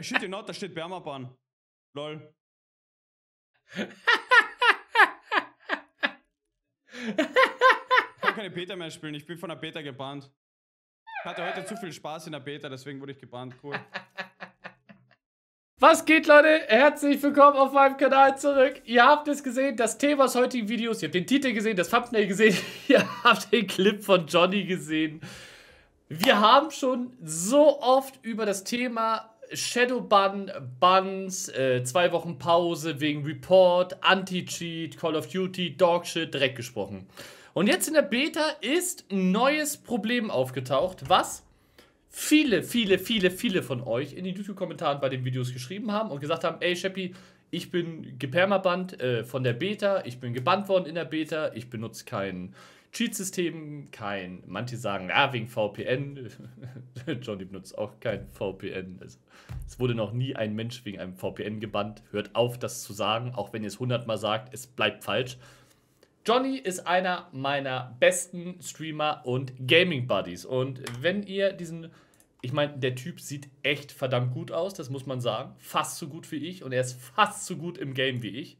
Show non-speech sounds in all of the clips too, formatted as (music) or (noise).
I shit you not, da steht Bermabahn. Lol. ich kann keine Beta mehr spielen, ich bin von der Beta gebannt. Ich hatte heute zu viel Spaß in der Beta, deswegen wurde ich gebannt. Cool. Was geht, Leute? Herzlich willkommen auf meinem Kanal zurück. Ihr habt es gesehen, das Thema des heutigen Videos. Ihr habt den Titel gesehen, das Thumbnail gesehen. (laughs) Ihr habt den Clip von Johnny gesehen. Wir haben schon so oft über das Thema Shadowban, Buns, äh, zwei Wochen Pause wegen Report, Anti-Cheat, Call of Duty, Dogshit, Dreck gesprochen. Und jetzt in der Beta ist ein neues Problem aufgetaucht, was viele, viele, viele, viele von euch in den YouTube-Kommentaren bei den Videos geschrieben haben und gesagt haben, ey Sheppy, ich bin gepermabannt äh, von der Beta, ich bin gebannt worden in der Beta, ich benutze keinen Cheat-Systemen kein. Manche sagen, ja, ah, wegen VPN. (laughs) Johnny benutzt auch kein VPN. Also, es wurde noch nie ein Mensch wegen einem VPN gebannt. Hört auf, das zu sagen, auch wenn ihr es hundertmal sagt, es bleibt falsch. Johnny ist einer meiner besten Streamer und Gaming-Buddies. Und wenn ihr diesen ich meine, der Typ sieht echt verdammt gut aus, das muss man sagen. Fast so gut wie ich und er ist fast so gut im Game wie ich.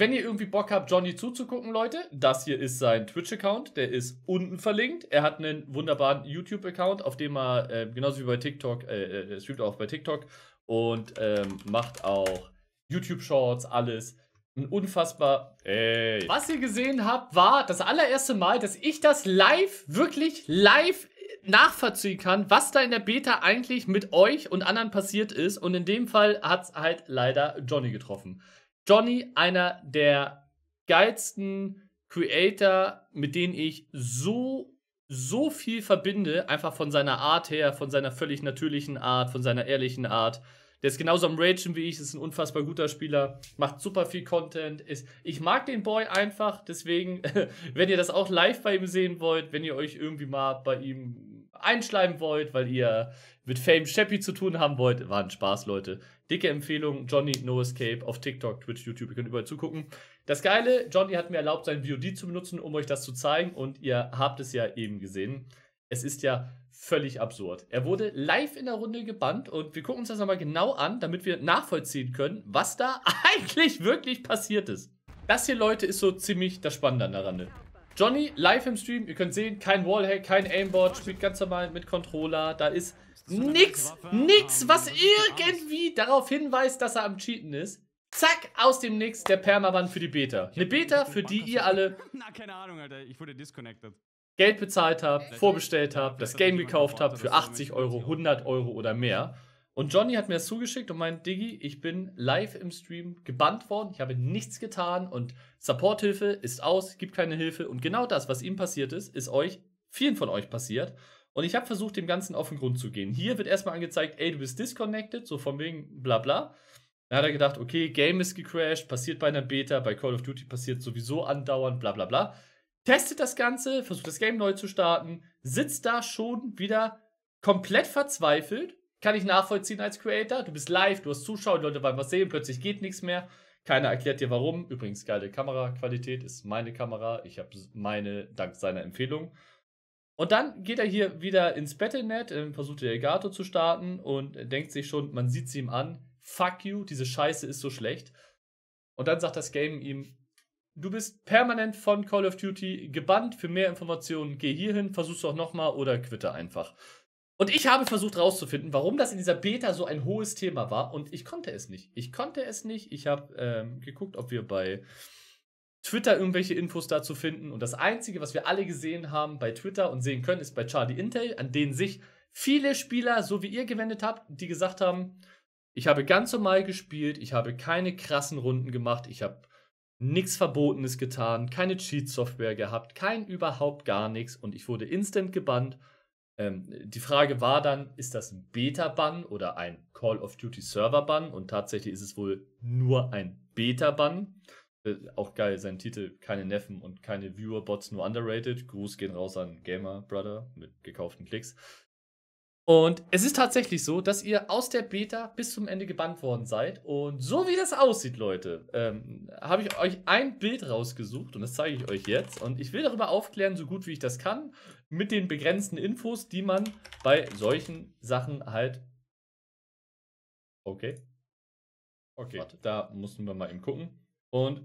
Wenn ihr irgendwie Bock habt, Johnny zuzugucken, Leute, das hier ist sein Twitch-Account, der ist unten verlinkt. Er hat einen wunderbaren YouTube-Account, auf dem er, äh, genauso wie bei TikTok, äh, äh, streamt auch bei TikTok und ähm, macht auch YouTube-Shorts, alles. Ein unfassbar. Ey. Was ihr gesehen habt, war das allererste Mal, dass ich das live, wirklich live nachvollziehen kann, was da in der Beta eigentlich mit euch und anderen passiert ist. Und in dem Fall hat es halt leider Johnny getroffen. Johnny einer der geilsten Creator, mit denen ich so, so viel verbinde, einfach von seiner Art her, von seiner völlig natürlichen Art, von seiner ehrlichen Art. Der ist genauso am Ragen wie ich, ist ein unfassbar guter Spieler, macht super viel Content. Ist, ich mag den Boy einfach, deswegen, (laughs) wenn ihr das auch live bei ihm sehen wollt, wenn ihr euch irgendwie mal bei ihm einschleimen wollt, weil ihr mit Fame Shappy zu tun haben wollt, war ein Spaß, Leute. Dicke Empfehlung, Johnny No Escape auf TikTok, Twitch, YouTube, ihr könnt überall zugucken. Das Geile, Johnny hat mir erlaubt, sein VOD zu benutzen, um euch das zu zeigen und ihr habt es ja eben gesehen. Es ist ja völlig absurd. Er wurde live in der Runde gebannt und wir gucken uns das nochmal genau an, damit wir nachvollziehen können, was da (laughs) eigentlich wirklich passiert ist. Das hier, Leute, ist so ziemlich das Spannende an der Rande. Johnny live im Stream. Ihr könnt sehen, kein Wallhack, kein Aimbot, spielt ganz normal mit Controller. Da ist nix, nix, was irgendwie darauf hinweist, dass er am Cheaten ist. Zack, aus dem Nix der Permaban für die Beta. Eine Beta, für die ihr alle. (laughs) Na, keine Ahnung, Alter, ich wurde disconnected. Geld bezahlt habt, vorbestellt habt, das Game gekauft habt für 80 Euro, 100 Euro oder mehr. Und Johnny hat mir das zugeschickt und meint, Diggi, ich bin live im Stream gebannt worden, ich habe nichts getan und Supporthilfe ist aus, gibt keine Hilfe. Und genau das, was ihm passiert ist, ist euch, vielen von euch passiert. Und ich habe versucht, dem Ganzen auf den Grund zu gehen. Hier wird erstmal angezeigt, ey, du bist disconnected, so von wegen bla bla. Dann hat er gedacht, okay, Game ist gecrashed, passiert bei einer Beta, bei Call of Duty passiert sowieso andauernd, bla bla bla. Testet das Ganze, versucht das Game neu zu starten, sitzt da schon wieder komplett verzweifelt kann ich nachvollziehen als Creator. Du bist live, du hast Zuschauer, die Leute wollen was sehen, plötzlich geht nichts mehr. Keiner erklärt dir warum. Übrigens, geile Kameraqualität ist meine Kamera. Ich habe meine dank seiner Empfehlung. Und dann geht er hier wieder ins Battlenet, äh, versucht die Elgato zu starten und denkt sich schon, man sieht sie ihm an, fuck you, diese Scheiße ist so schlecht. Und dann sagt das Game ihm, du bist permanent von Call of Duty gebannt, für mehr Informationen geh hierhin, versuch's doch nochmal oder quitte einfach. Und ich habe versucht herauszufinden, warum das in dieser Beta so ein hohes Thema war. Und ich konnte es nicht. Ich konnte es nicht. Ich habe ähm, geguckt, ob wir bei Twitter irgendwelche Infos dazu finden. Und das Einzige, was wir alle gesehen haben bei Twitter und sehen können, ist bei Charlie Intel, an denen sich viele Spieler, so wie ihr gewendet habt, die gesagt haben, ich habe ganz normal gespielt, ich habe keine krassen Runden gemacht, ich habe nichts Verbotenes getan, keine Cheat-Software gehabt, kein überhaupt gar nichts und ich wurde instant gebannt ähm, die Frage war dann, ist das ein Beta-Bann oder ein Call of Duty Server-Bann? Und tatsächlich ist es wohl nur ein Beta-Bann. Äh, auch geil, sein Titel, keine Neffen und keine Viewer-Bots, nur underrated. Gruß gehen raus an Gamer Brother mit gekauften Klicks. Und es ist tatsächlich so, dass ihr aus der Beta bis zum Ende gebannt worden seid. Und so wie das aussieht, Leute, ähm, habe ich euch ein Bild rausgesucht und das zeige ich euch jetzt. Und ich will darüber aufklären, so gut wie ich das kann, mit den begrenzten Infos, die man bei solchen Sachen halt. Okay. Okay. Warte, da mussten wir mal eben gucken. Und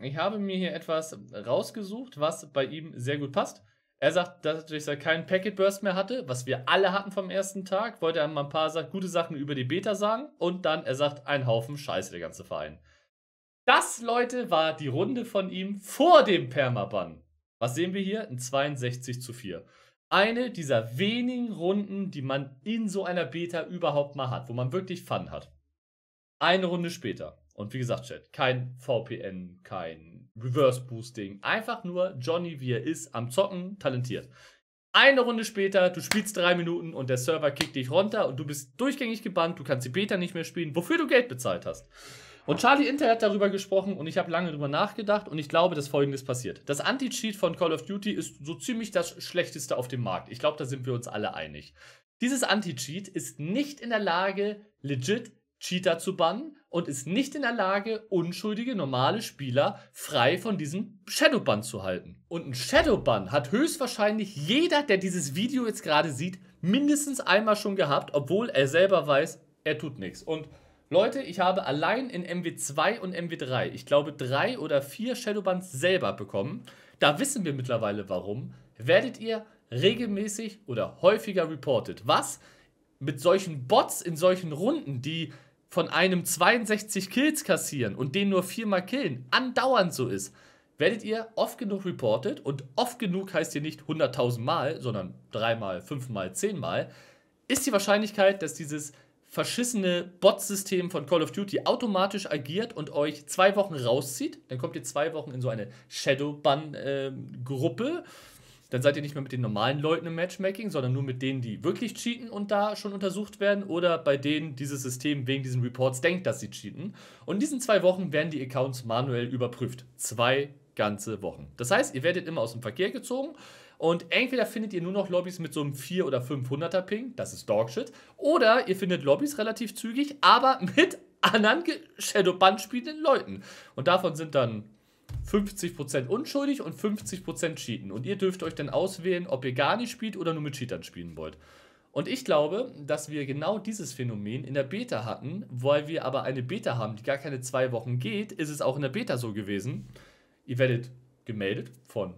ich habe mir hier etwas rausgesucht, was bei ihm sehr gut passt. Er sagt, dass er keinen Packet Burst mehr hatte, was wir alle hatten vom ersten Tag, wollte er mal ein paar gute Sachen über die Beta sagen und dann, er sagt, ein Haufen Scheiße, der ganze Verein. Das, Leute, war die Runde von ihm vor dem Permaban. Was sehen wir hier? Ein 62 zu 4. Eine dieser wenigen Runden, die man in so einer Beta überhaupt mal hat, wo man wirklich Fun hat. Eine Runde später. Und wie gesagt, Chat, kein VPN, kein Reverse Boosting. Einfach nur Johnny, wie er ist, am Zocken, talentiert. Eine Runde später, du spielst drei Minuten und der Server kickt dich runter und du bist durchgängig gebannt, du kannst die Beta nicht mehr spielen, wofür du Geld bezahlt hast. Und Charlie Inter hat darüber gesprochen und ich habe lange darüber nachgedacht und ich glaube, dass folgendes passiert. Das Anti-Cheat von Call of Duty ist so ziemlich das schlechteste auf dem Markt. Ich glaube, da sind wir uns alle einig. Dieses Anti-Cheat ist nicht in der Lage, legit Cheater zu bannen und ist nicht in der Lage, unschuldige normale Spieler frei von diesem Shadowban zu halten. Und ein Shadowban hat höchstwahrscheinlich jeder, der dieses Video jetzt gerade sieht, mindestens einmal schon gehabt, obwohl er selber weiß, er tut nichts. Und Leute, ich habe allein in MW2 und MW3, ich glaube, drei oder vier Shadowbans selber bekommen. Da wissen wir mittlerweile warum. Werdet ihr regelmäßig oder häufiger reported. Was mit solchen Bots in solchen Runden, die von einem 62 Kills kassieren und den nur viermal killen andauernd so ist, werdet ihr oft genug reported und oft genug heißt hier nicht 100.000 Mal, sondern dreimal, fünfmal, zehnmal, ist die Wahrscheinlichkeit, dass dieses verschissene Bot-System von Call of Duty automatisch agiert und euch zwei Wochen rauszieht. Dann kommt ihr zwei Wochen in so eine Shadow-Ban-Gruppe. Ähm, äh, dann seid ihr nicht mehr mit den normalen Leuten im Matchmaking, sondern nur mit denen, die wirklich cheaten und da schon untersucht werden oder bei denen dieses System wegen diesen Reports denkt, dass sie cheaten. Und in diesen zwei Wochen werden die Accounts manuell überprüft. Zwei ganze Wochen. Das heißt, ihr werdet immer aus dem Verkehr gezogen. Und entweder findet ihr nur noch Lobbys mit so einem 4 oder 500er Ping, das ist Dogshit, oder ihr findet Lobbys relativ zügig, aber mit (laughs) anderen Shadow Band spielenden Leuten. Und davon sind dann 50% unschuldig und 50% cheaten. Und ihr dürft euch dann auswählen, ob ihr gar nicht spielt oder nur mit Cheatern spielen wollt. Und ich glaube, dass wir genau dieses Phänomen in der Beta hatten, weil wir aber eine Beta haben, die gar keine zwei Wochen geht, ist es auch in der Beta so gewesen. Ihr werdet gemeldet von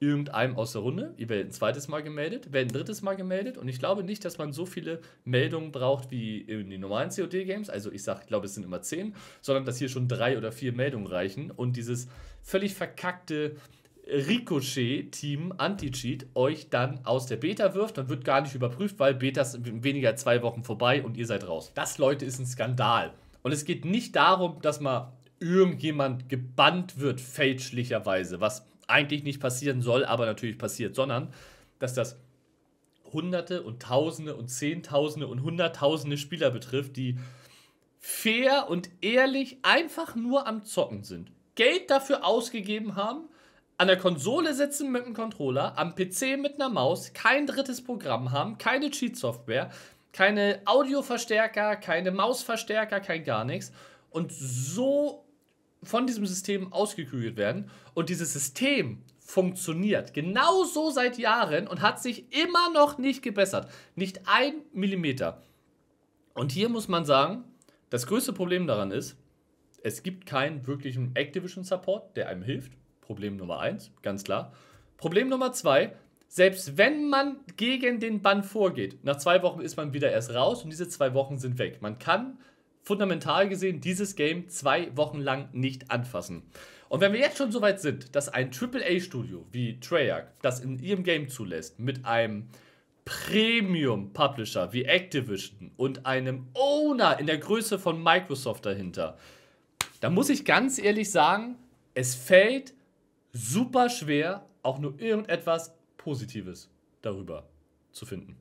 irgendeinem aus der Runde. Ihr werdet ein zweites Mal gemeldet, werdet ein drittes Mal gemeldet. Und ich glaube nicht, dass man so viele Meldungen braucht wie in den normalen COD-Games. Also ich sage, ich glaube, es sind immer zehn, sondern dass hier schon drei oder vier Meldungen reichen. Und dieses völlig verkackte Ricochet-Team Anti-Cheat euch dann aus der Beta wirft und wird gar nicht überprüft, weil Betas in weniger zwei Wochen vorbei und ihr seid raus. Das, Leute, ist ein Skandal. Und es geht nicht darum, dass mal irgendjemand gebannt wird, fälschlicherweise, was eigentlich nicht passieren soll, aber natürlich passiert, sondern dass das Hunderte und Tausende und Zehntausende und Hunderttausende Spieler betrifft, die fair und ehrlich einfach nur am Zocken sind. Geld dafür ausgegeben haben, an der Konsole sitzen mit einem Controller, am PC mit einer Maus, kein drittes Programm haben, keine Cheat-Software, keine Audioverstärker, keine Mausverstärker, kein gar nichts und so von diesem System ausgekügelt werden. Und dieses System funktioniert genauso seit Jahren und hat sich immer noch nicht gebessert. Nicht ein Millimeter. Und hier muss man sagen, das größte Problem daran ist, es gibt keinen wirklichen Activision-Support, der einem hilft. Problem Nummer eins, ganz klar. Problem Nummer zwei, selbst wenn man gegen den Bann vorgeht, nach zwei Wochen ist man wieder erst raus und diese zwei Wochen sind weg. Man kann fundamental gesehen dieses Game zwei Wochen lang nicht anfassen. Und wenn wir jetzt schon so weit sind, dass ein AAA-Studio wie Treyarch das in ihrem Game zulässt, mit einem Premium-Publisher wie Activision und einem Owner in der Größe von Microsoft dahinter, dann muss ich ganz ehrlich sagen, es fällt super schwer, auch nur irgendetwas Positives darüber zu finden.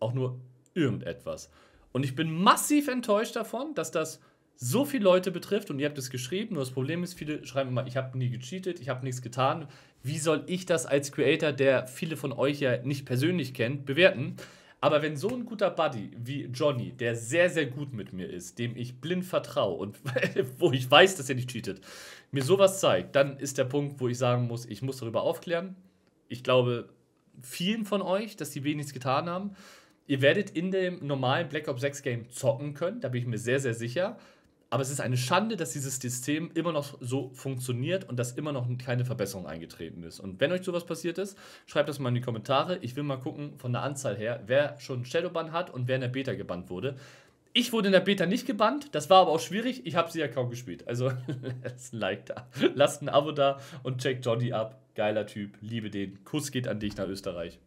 Auch nur irgendetwas. Und ich bin massiv enttäuscht davon, dass das so viele Leute betrifft und ihr habt es geschrieben. Nur das Problem ist, viele schreiben immer, ich habe nie gecheatet, ich habe nichts getan. Wie soll ich das als Creator, der viele von euch ja nicht persönlich kennt, bewerten? Aber wenn so ein guter Buddy wie Johnny, der sehr, sehr gut mit mir ist, dem ich blind vertraue und (laughs) wo ich weiß, dass er nicht cheatet, mir sowas zeigt, dann ist der Punkt, wo ich sagen muss, ich muss darüber aufklären. Ich glaube vielen von euch, dass sie wenigstens getan haben. Ihr werdet in dem normalen Black Ops 6 Game zocken können, da bin ich mir sehr, sehr sicher. Aber es ist eine Schande, dass dieses System immer noch so funktioniert und dass immer noch keine Verbesserung eingetreten ist. Und wenn euch sowas passiert ist, schreibt das mal in die Kommentare. Ich will mal gucken von der Anzahl her, wer schon Shadowban hat und wer in der Beta gebannt wurde. Ich wurde in der Beta nicht gebannt, das war aber auch schwierig. Ich habe sie ja kaum gespielt. Also (laughs) lasst ein Like da, lasst ein Abo da und checkt Johnny ab. Geiler Typ, liebe den. Kuss geht an dich nach Österreich.